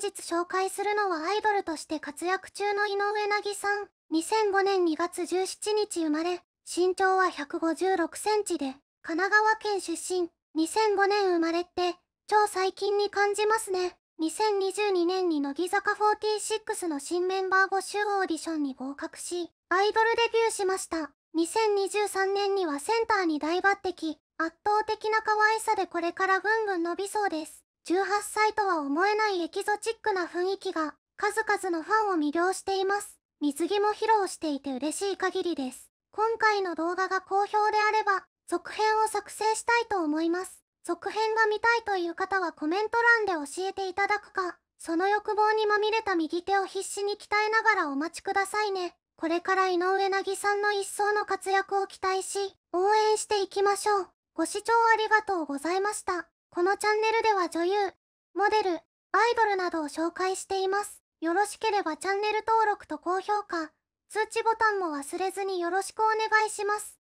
本日紹介するのはアイドルとして活躍中の井上凪さん。2005年2月17日生まれ、身長は156センチで、神奈川県出身。2005年生まれって、超最近に感じますね。2022年に乃木坂46の新メンバー募集オーディションに合格し、アイドルデビューしました。2023年にはセンターに大抜擢、圧倒的な可愛さでこれからぐんぐん伸びそうです。18歳とは思えないエキゾチックな雰囲気が数々のファンを魅了しています。水着も披露していて嬉しい限りです。今回の動画が好評であれば、続編を作成したいと思います。続編が見たいという方はコメント欄で教えていただくか、その欲望にまみれた右手を必死に鍛えながらお待ちくださいね。これから井上なぎさんの一層の活躍を期待し、応援していきましょう。ご視聴ありがとうございました。このチャンネルでは女優、モデル、アイドルなどを紹介しています。よろしければチャンネル登録と高評価、通知ボタンも忘れずによろしくお願いします。